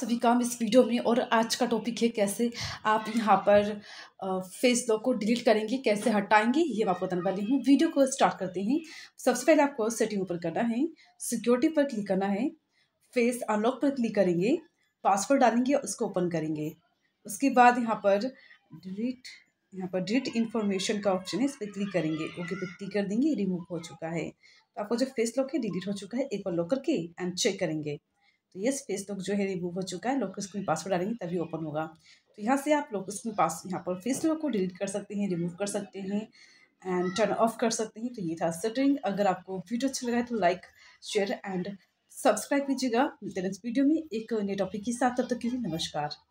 सभी काम इस वीडियो में और आज का टॉपिक है कैसे आप यहाँ पर फेस लॉक को डिलीट करेंगे कैसे हटाएंगे ये मैं आपको बताने वाली हूँ वीडियो को स्टार्ट करते हैं सबसे पहले आपको सेटिंग ऊपर करना है सिक्योरिटी पर क्लिक करना है फेस अनलॉक पर क्लिक करेंगे पासवर्ड डालेंगे उसको ओपन करेंगे उसके बाद यहाँ पर डिलीट यहाँ पर डिलीट इन्फॉर्मेशन का ऑप्शन है इस पर क्लिक करेंगे ओके पर क्लिक कर देंगे रिमूव हो चुका है तो आपको जो फेस लॉक है डिलीट हो चुका है एक बार लॉक करके एंड चेक करेंगे तो यस फेसबुक जो है रिमूव हो चुका है लॉक स्क्रीन पासवर्ड डालेंगे तभी ओपन होगा तो यहाँ से आप लॉक स्क्रीन पास यहाँ पर फेसबुक को डिलीट कर सकते हैं रिमूव कर सकते हैं एंड टर्न ऑफ कर सकते हैं तो ये था सेटिंग अगर आपको वीडियो अच्छा लगा है तो लाइक शेयर एंड सब्सक्राइब कीजिएगा मिलते नेक्स्ट वीडियो में एक नए टॉपिक के साथ तब तक के लिए नमस्कार